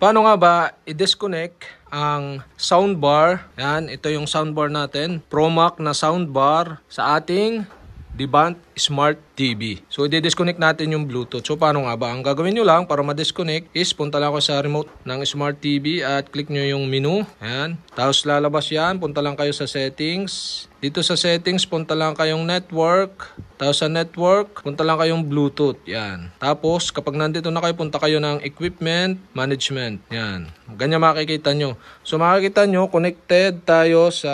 Paano nga ba i-disconnect ang soundbar? Yan, ito yung soundbar natin. ProMac na soundbar sa ating Devant Smart TV. So, i-disconnect natin yung Bluetooth. So, paano nga ba? Ang gagawin nyo lang para ma-disconnect is punta lang ako sa remote ng Smart TV at click nyo yung menu. Ayan. Tapos lalabas yan. Punta lang kayo sa settings. Dito sa settings, punta lang kayong network. Tapos sa network, punta lang kayong Bluetooth. Yan. Tapos, kapag nandito na kayo, punta kayo ng equipment management. Yan. Ganyan makikita nyo. So, makikita nyo, connected tayo sa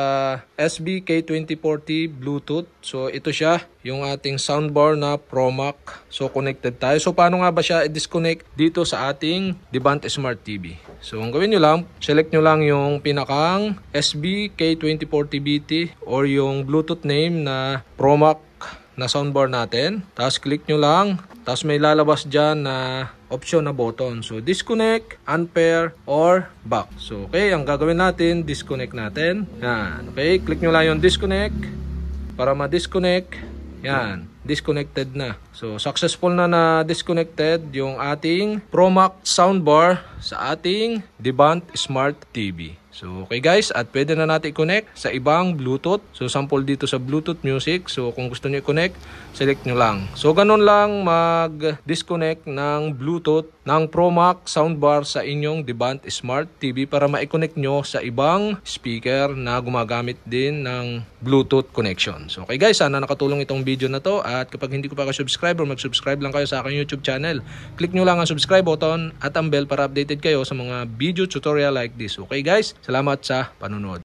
SBK2040 Bluetooth. So, ito siya yung ating soundbar na Promac. So connected tayo. So paano nga ba siya i-disconnect dito sa ating Devant Smart TV? So ang gawin nyo lang, select nyo lang yung pinakang SBK24TBT or yung Bluetooth name na Promac na soundbar natin. Tapos click nyo lang. Tapos may lalabas dyan na option na button. So disconnect, unpair, or back. So okay, ang gagawin natin, disconnect natin. Yan. Okay, click nyo lang yung disconnect para ma-disconnect. Yan, disconnected na. So, successful na na disconnected yung ating Promac soundbar sa ating Devant Smart TV. So, okay guys, at pwede na natin i-connect sa ibang Bluetooth. So, sample dito sa Bluetooth music. So, kung gusto niyo i-connect, select nyo lang. So, ganun lang mag-disconnect ng Bluetooth ng ProMac soundbar sa inyong Devant Smart TV para ma-connect nyo sa ibang speaker na gumagamit din ng Bluetooth connection. So okay guys, sana nakatulong itong video na to at kapag hindi ko pa ka-subscribe or mag-subscribe lang kayo sa akin YouTube channel, click nyo lang ang subscribe button at ang bell para updated kayo sa mga video tutorial like this. Okay guys, salamat sa panonood.